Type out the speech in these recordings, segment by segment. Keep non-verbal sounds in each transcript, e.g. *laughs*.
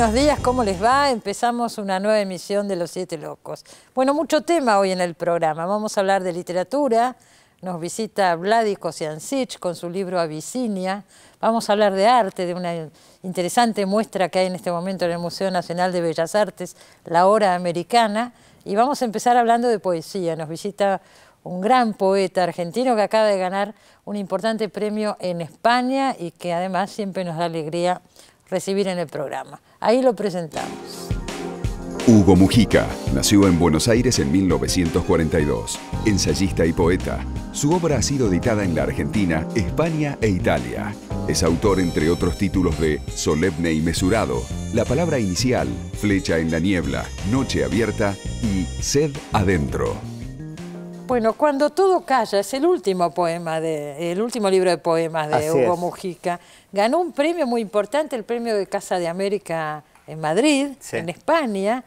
Buenos días, ¿cómo les va? Empezamos una nueva emisión de Los Siete Locos. Bueno, mucho tema hoy en el programa. Vamos a hablar de literatura. Nos visita Vladi Siancic con su libro Abisinia. Vamos a hablar de arte, de una interesante muestra que hay en este momento en el Museo Nacional de Bellas Artes, La Hora Americana. Y vamos a empezar hablando de poesía. Nos visita un gran poeta argentino que acaba de ganar un importante premio en España y que además siempre nos da alegría recibir en el programa. Ahí lo presentamos. Hugo Mujica nació en Buenos Aires en 1942, ensayista y poeta. Su obra ha sido editada en la Argentina, España e Italia. Es autor, entre otros títulos, de Solemne y Mesurado, La Palabra Inicial, Flecha en la Niebla, Noche Abierta y Sed Adentro. Bueno, Cuando todo calla es el último poema, de, el último libro de poemas de Hugo Mujica. Ganó un premio muy importante, el premio de Casa de América en Madrid, en España.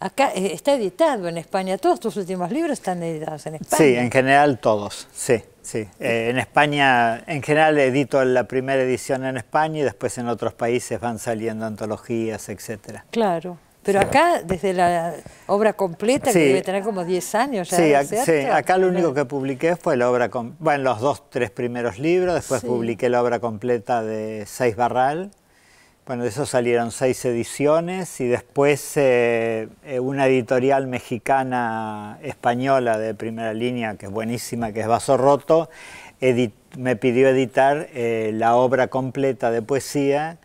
Acá eh, está editado en España, todos tus últimos libros están editados en España. Sí, en general todos, sí, sí. Eh, en España, en general edito la primera edición en España y después en otros países van saliendo antologías, etcétera. Claro. Pero acá, desde la obra completa, que debe tener como 10 años ya. Sí, sí. acá lo único que publiqué fue la obra, bueno, los dos, tres primeros libros, después publiqué la obra completa de Seis Barral. Bueno, de eso salieron seis ediciones y después eh, eh, una editorial mexicana española de primera línea, que es buenísima, que es Vaso Roto, me pidió editar eh, la obra completa de poesía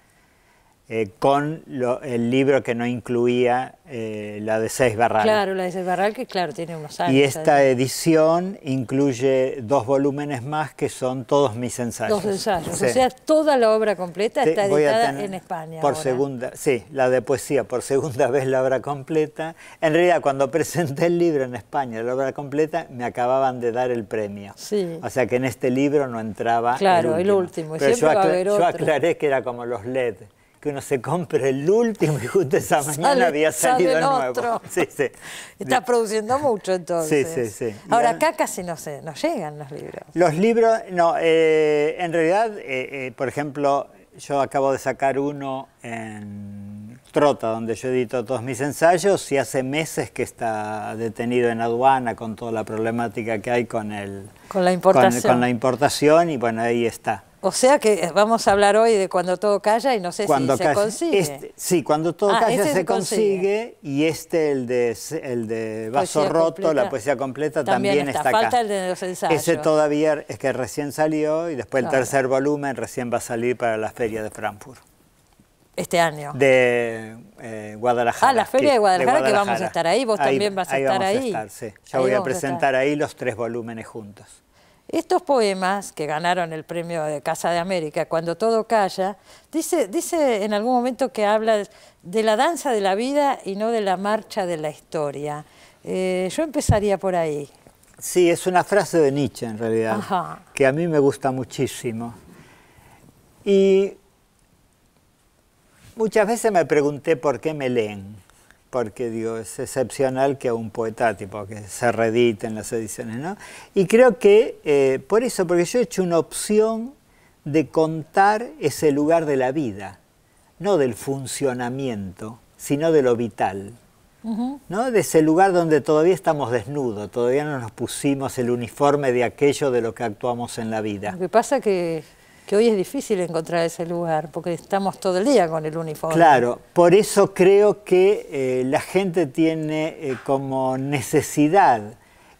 eh, con el libro que no incluía eh, la de Seis Barral. Claro, la de Seis Barral, que claro, tiene unos años. Y esta edición incluye dos volúmenes más que son todos mis ensayos. Dos ensayos, o sea, toda la obra completa está editada en España. Por segunda, sí, la de poesía, por segunda *laughs* vez la obra completa. En realidad, cuando presenté el libro en España, la obra completa, me acababan de dar el premio. Sí. O sea que en este libro no entraba. Claro, el último. El último. Pero haber otro. yo aclaré que era como los LED que uno se compre el último y justo esa mañana había salido el nuevo. *laughs* Está produciendo mucho entonces. Ahora acá casi no, se, no llegan los libros. Los libros, no, eh, en realidad, eh, eh, por ejemplo, yo acabo de sacar uno en Trota, donde yo edito todos mis ensayos, y hace meses que está detenido en aduana con toda la problemática que hay con el... con la importación, y bueno, ahí está. O sea que eh, vamos a hablar hoy de cuando todo calla y no sé si se consigue. Este, sí, cuando todo ah, calla se consigue, y este, el de, el de Vaso Roto, la poesía completa, también, también está, Falta el de los ensayos. Ese todavía es que recién salió y después el tercer volumen recién va a salir para la Feria de Frankfurt. Este año. De eh, Guadalajara. Ah, la Feria de Guadalajara, que vamos a estar ahí, vos también vas a ahí estar ahí. A Ya voy a presentar ahí los tres volúmenes juntos. Estos poemas que ganaron el premio de Casa de América, Cuando todo calla, dice, dice en algún momento que habla de la danza de la vida y no de la marcha de la historia. Eh, yo empezaría por ahí. Sí, es una frase de Nietzsche en realidad, que a mí me gusta muchísimo. Y muchas veces me pregunté por qué me leen porque digo, es excepcional que a un poeta tipo, que se reediten las ediciones, ¿no? Y creo que eh, por eso, porque yo he hecho una opción de contar ese lugar de la vida, no del funcionamiento, sino de lo vital. ¿no? De ese lugar donde todavía estamos desnudos, todavía no nos pusimos el uniforme de aquello de lo que actuamos en la vida. Lo que pasa que que hoy es difícil encontrar ese lugar, porque estamos todo el día con el uniforme. Claro, por eso creo que eh, la gente tiene eh, como necesidad,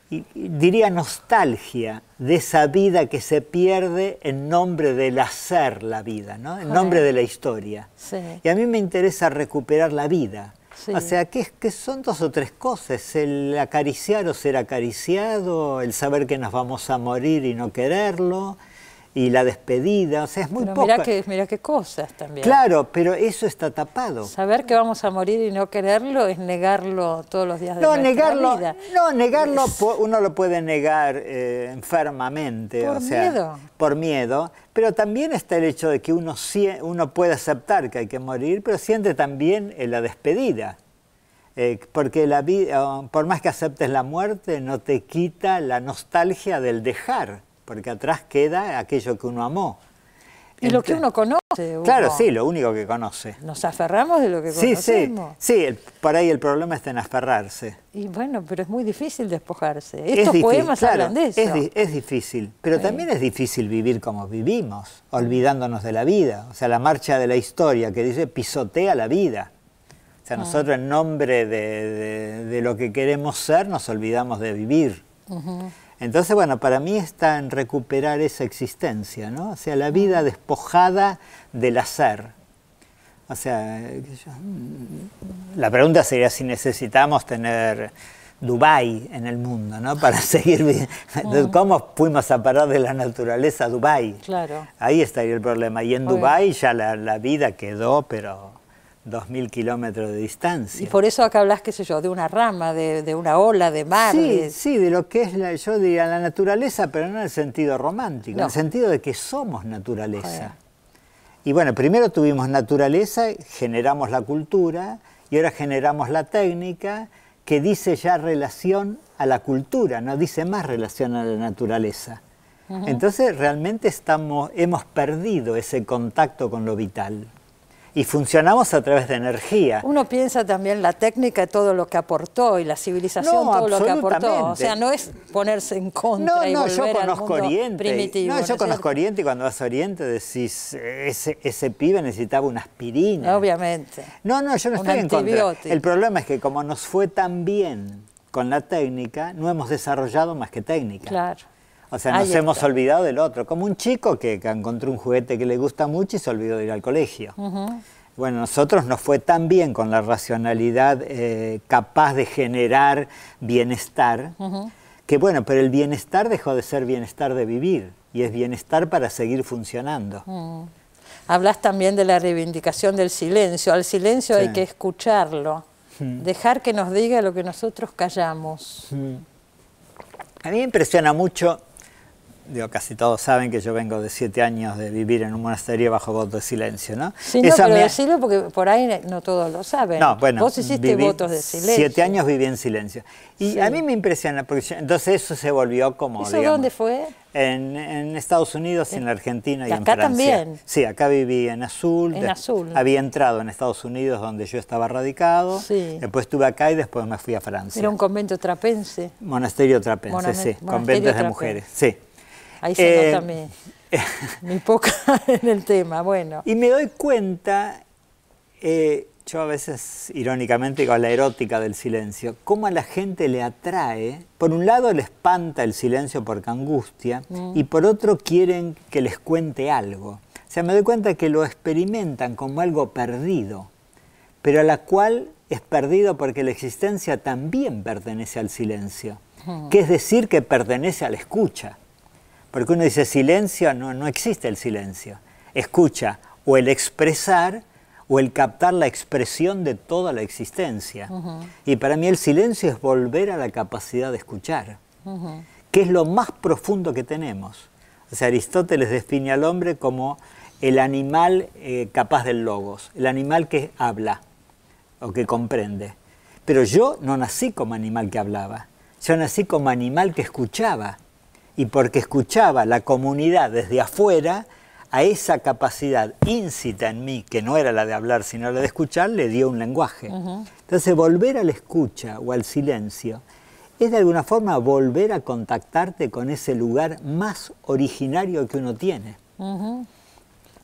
y, diría nostalgia, de esa vida que se pierde en nombre del hacer la vida, ¿no? en nombre de la historia. Y a mí me interesa recuperar la vida. O sea, que, que, son dos o tres cosas, el acariciar o ser acariciado, el saber que nos vamos a morir y no quererlo, y la despedida, o sea, es muy pero Mirá que, qué cosas también. Claro, pero eso está tapado. Saber que vamos a morir y no quererlo es negarlo todos los días de no, negarlo, vida. No, negarlo uno lo puede negar eh, enfermamente. Por o sea, miedo. Por miedo, pero también está el hecho de que uno, uno puede aceptar que hay que morir, pero siente también eh, la despedida. Eh, porque la vida, por más que aceptes la muerte, no te quita la nostalgia del dejar porque atrás queda aquello que uno amó. Y lo que uno conoce. Claro, sí, lo único que conoce. Nos aferramos de lo que sí, conocemos. Sí, sí, por ahí el problema está en aferrarse. Y bueno, pero es muy difícil despojarse. Estos es difícil, poemas de eso. Es, es difícil, pero también es difícil vivir como vivimos, olvidándonos de la vida. O sea, la marcha de la historia que dice pisotea la vida. O sea, ah. nosotros en nombre de, de, lo que queremos ser nos olvidamos de vivir. Entonces, bueno, para mí está en recuperar esa existencia, ¿no? O sea, la vida despojada del hacer. O sea, mm, la pregunta sería si necesitamos tener Dubái en el mundo, ¿no? *laughs* Para seguir viviendo. Mm. ¿cómo fuimos a parar de la naturaleza a Dubái? Claro. Ahí estaría el problema. Y en Dubái ya la vida quedó, pero 2.000 kilómetros de distancia. Y por eso acá hablas, qué sé yo, de una rama, de, una ola, de mar. Sí, de... sí, de lo que es, la, yo diría, la naturaleza, pero no en el sentido romántico, en el sentido de que somos naturaleza. Y bueno, primero tuvimos naturaleza, generamos la cultura, y ahora generamos la técnica que dice ya relación a la cultura, no dice más relación a la naturaleza. Entonces realmente estamos, hemos perdido ese contacto con lo vital y funcionamos a través de energía. Uno piensa también la técnica y todo lo que aportó y la civilización, todo lo que aportó. O sea, no es ponerse en contra y no, volver yo conozco Oriente. no, yo conozco Oriente y cuando vas a Oriente decís, ese, ese pibe necesitaba una aspirina. Obviamente. No, no, yo no estoy en contra. El problema es que como nos fue tan bien con la técnica, no hemos desarrollado más que técnica. Claro. O sea, nos hemos olvidado del otro, como un chico que, encontró un juguete que le gusta mucho y se olvidó de ir al colegio. Bueno, a Bueno, nosotros nos fue tan bien con la racionalidad eh, capaz de generar bienestar, que bueno, pero el bienestar dejó de ser bienestar de vivir y es bienestar para seguir funcionando. Hablas también de la reivindicación del silencio. Al silencio hay que escucharlo, dejar que nos diga lo que nosotros callamos. A mí me impresiona mucho digo, casi todos saben que yo vengo de siete años de vivir en un monasterio bajo voto de silencio, ¿no? Sí, no, porque por ahí no todos lo saben. No, bueno. Vos hiciste votos de silencio. Siete años viví en silencio. Y a mí me impresiona, porque entonces eso se volvió como, ¿Eso dónde fue? En, Estados Unidos, en la Argentina y, acá en Francia. también. Sí, acá viví en Azul. En Azul. Había entrado en Estados Unidos donde yo estaba radicado. Sí. Después estuve acá y después me fui a Francia. Era un convento trapense. Monasterio trapense, sí. Conventos de mujeres, sí. Ahí se eh, nota *laughs* mi, poca *laughs* en el tema, bueno. Y me doy cuenta, eh, yo a veces irónicamente digo la erótica del silencio, cómo a la gente le atrae, por un lado le espanta el silencio porque angustia, mm. y por otro quieren que les cuente algo. O sea, me doy cuenta que lo experimentan como algo perdido, pero a la cual es perdido porque la existencia también pertenece al silencio, mm. que es decir que pertenece a la escucha. Porque uno dice silencio, no, existe el silencio. Escucha, o el expresar o el captar la expresión de toda la existencia. Y para mí el silencio es volver a la capacidad de escuchar, que es lo más profundo que tenemos. sea, Aristóteles define al hombre como el animal eh, capaz del logos, el animal que habla o que comprende. Pero yo no nací como animal que hablaba, yo nací como animal que escuchaba y porque escuchaba la comunidad desde afuera, a esa capacidad incita en mí, que no era la de hablar sino la de escuchar, le dio un lenguaje. Entonces volver a la escucha o al silencio es de alguna forma volver a contactarte con ese lugar más originario que uno tiene.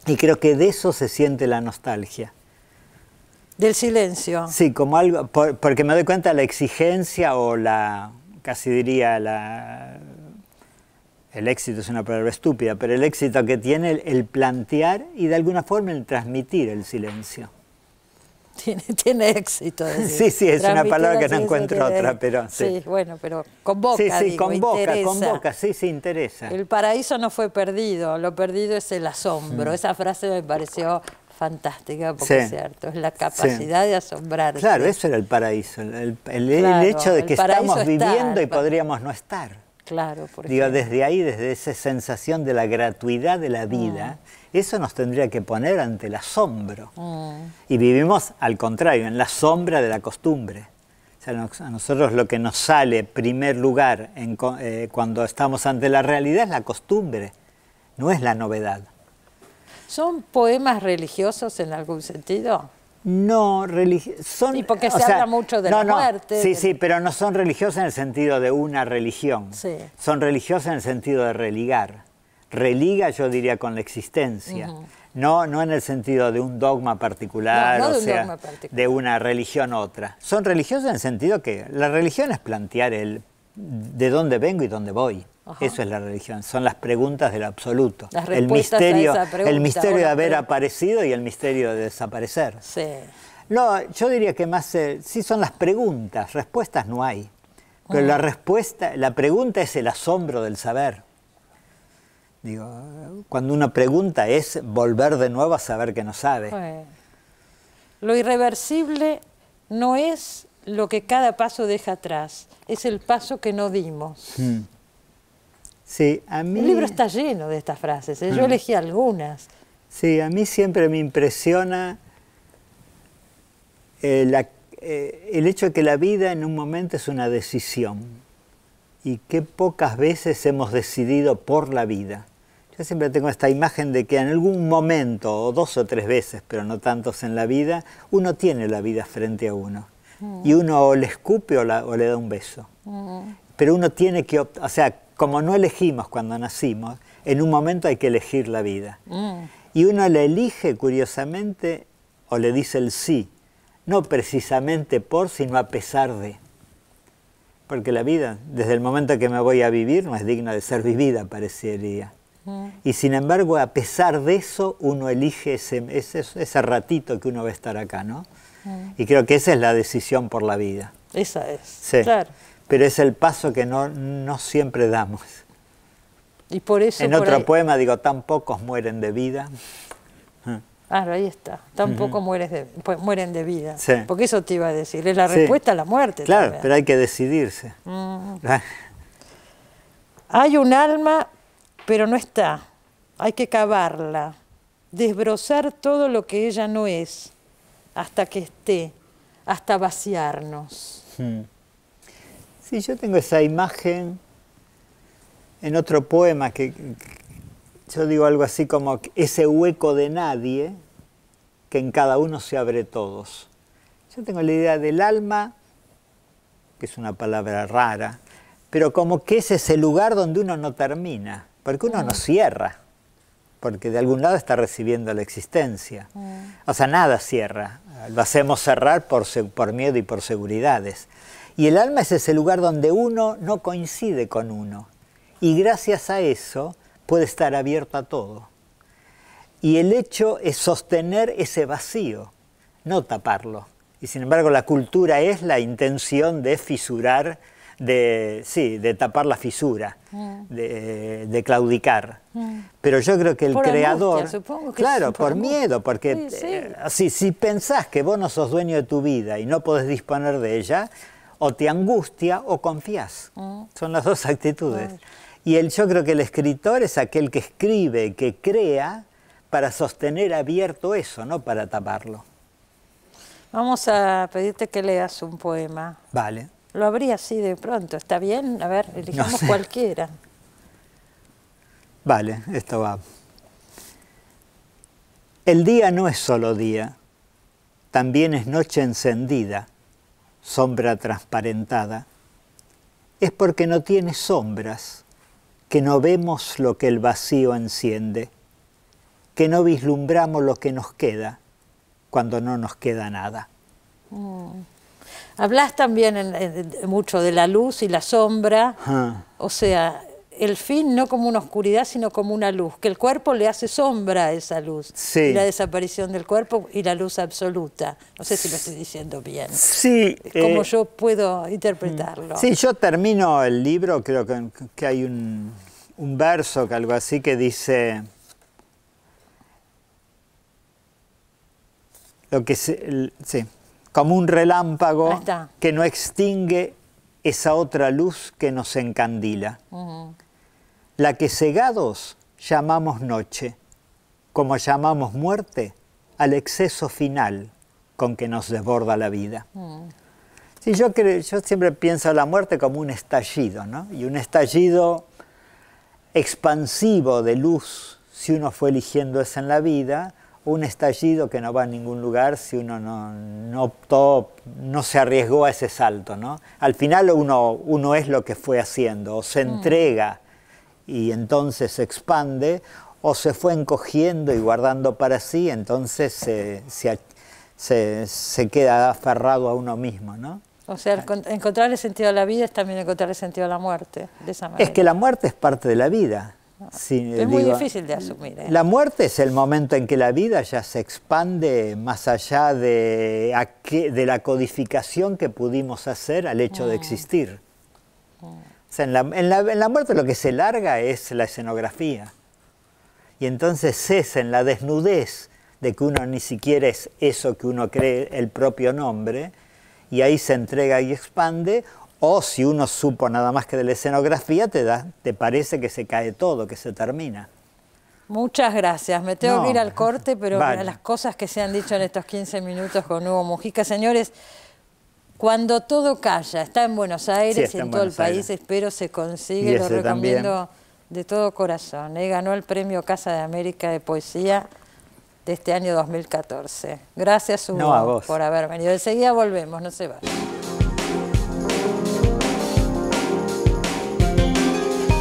Y creo que de eso se siente la nostalgia. Del silencio. Sí, como algo, porque me doy cuenta de la exigencia o la, casi diría, la, el éxito es una palabra estúpida, pero el éxito que tiene el, plantear y de alguna forma el transmitir el silencio. *laughs* Tiene, éxito. Sí, sí, es una palabra que no encuentro otra, pero sí. bueno, pero convoca. Sí, sí, digo, convoca, interesa. convoca, sí, sí, interesa. El paraíso no fue perdido, lo perdido es el asombro. Mm. Esa frase me pareció fantástica, porque es cierto, es la capacidad de asombrarse. Claro, eso era el paraíso, el, hecho de que estamos viviendo y podríamos no estar. Claro, Digo, desde ahí, desde esa sensación de la gratuidad de la mm. vida, eso nos tendría que poner ante el asombro. Mm. Y vivimos al contrario, en la sombra de la costumbre. a nosotros lo que nos sale primer lugar eh, cuando estamos ante la realidad es la costumbre, no es la novedad. ¿Son poemas religiosos en algún sentido? No, son... Y porque se habla mucho de la muerte. sí, sí, pero no son religiosas en el sentido de una religión. Son religiosas en el sentido de religar. Religa, yo diría, con la existencia. No, no en el sentido de un dogma particular, o sea, de una religión otra. Son religiosas en el sentido que la religión es plantear el de dónde vengo y dónde voy. Eso es la religión, son las preguntas del absoluto. el misterio, el misterio de haber aparecido y el misterio de desaparecer. No, yo diría que más si eh, sí son las preguntas, respuestas no hay. Pero mm. la respuesta, la pregunta es el asombro del saber. Digo, cuando una pregunta es volver de nuevo a saber que no sabe. lo irreversible no es lo que cada paso deja atrás, es el paso que no dimos. Hmm. a mí... El libro está lleno de estas frases, ¿eh? yo hmm. elegí algunas. Sí, a mí siempre me impresiona eh, eh, el hecho de que la vida en un momento es una decisión y qué pocas veces hemos decidido por la vida. Yo siempre tengo esta imagen de que en algún momento, o dos o tres veces, pero no tantos en la vida, uno tiene la vida frente a uno y uno o le escupe o, le da un beso. Pero uno tiene que, o sea, como no elegimos cuando nacimos, en un momento hay que elegir la vida. Y uno la elige curiosamente o le dice el sí, no precisamente por, sino a pesar de. Porque la vida, desde el momento que me voy a vivir, no es digna de ser vivida, parecería. Y sin embargo, a pesar de eso, uno elige ese, ese, ese ratito que uno va a estar acá, ¿no? Y creo que esa es la decisión por la vida. Esa es. Claro. Pero es el paso que no, siempre damos. Y por eso. En otro poema digo, tan mueren de vida. Ah, ahí está. Tampoco mueres pues, mueren de vida. Porque eso te iba a decir. Es la respuesta a la muerte. Claro, pero hay que decidirse. Mm. Ah. hay un alma, pero no está. Hay que cavarla, desbrozar todo lo que ella no es, hasta que esté, hasta vaciarnos. Hmm. Sí, yo tengo esa imagen en otro poema que yo digo algo así como ese hueco de nadie que en cada uno se abre todos. Yo tengo la idea del alma, que es una palabra rara, pero como que ese es ese lugar donde uno no termina, porque uno no mm. cierra, porque de algún lado está recibiendo la existencia. Mm. O sea, nada cierra, lo hacemos cerrar por, por miedo y por seguridades. Y el alma es ese lugar donde uno no coincide con uno. Y gracias a eso puede estar abierto a todo. Y el hecho es sostener ese vacío, no taparlo. Y sin embargo la cultura es la intención de fisurar de, sí, de tapar la fisura, mm. de, claudicar. Mm. Pero yo creo que el creador... claro, por, miedo, porque sí, eh, si, pensás que vos no sos dueño de tu vida y no podés disponer de ella, o te angustia o confías. Mm. Son las dos actitudes. Y el, yo creo que el escritor es aquel que escribe, que crea, para sostener abierto eso, no para taparlo. Vamos a pedirte que leas un poema. Vale. Lo abrí así de pronto, ¿está bien? A ver, elijamos *laughs* cualquiera. Vale, esto va. El día no es solo día, también es noche encendida, sombra transparentada. Es porque no tiene sombras, que no vemos lo que el vacío enciende, que no vislumbramos lo que nos queda cuando no nos queda nada. Mm. Hablas también mucho de la luz y la sombra, o sea, el fin no como una oscuridad, sino como una luz, que el cuerpo le hace sombra a esa luz, y la desaparición del cuerpo y la luz absoluta. No sé si lo estoy diciendo bien. Sí. Como eh, yo puedo interpretarlo. Sí, yo termino el libro, creo que, hay un, verso, que algo así, que dice... Lo que sí, como un relámpago que no extingue esa otra luz que nos encandila, la que cegados llamamos noche, como llamamos muerte al exceso final con que nos desborda la vida. sí, yo, siempre pienso la muerte como un estallido, ¿no? y un estallido expansivo de luz, si uno fue eligiendo eso en la vida, un estallido que no va a ningún lugar si uno no, optó, no se arriesgó a ese salto. ¿no? Al final uno, uno es lo que fue haciendo, o se mm. entrega y entonces se expande, o se fue encogiendo y guardando para sí, entonces se, queda aferrado a uno mismo. ¿no? O sea, encontrar el sentido de la vida es también encontrar el sentido de la muerte, Es que la muerte es parte de la vida es muy difícil de asumir. ¿eh? La muerte es el momento en que la vida ya se expande más allá de, de la codificación que pudimos hacer al hecho de mm. existir. Mm. en la, en la, muerte lo que se larga es la escenografía. Y entonces cesa en la desnudez de que uno ni siquiera es eso que uno cree el propio nombre, y ahí se entrega y expande, o si uno supo nada más que de la escenografía, te, da, te parece que se cae todo, que se termina. Muchas gracias. Me tengo que ir al corte, pero para las cosas que se han dicho en estos 15 minutos con Hugo Mujica, señores, cuando todo calla, está en Buenos Aires y en, todo el país, espero se consigue, lo recomiendo de todo corazón. ¿eh? Ganó el premio Casa de América de Poesía de este año 2014. Gracias Hugo por haber venido. Enseguida volvemos, no se va.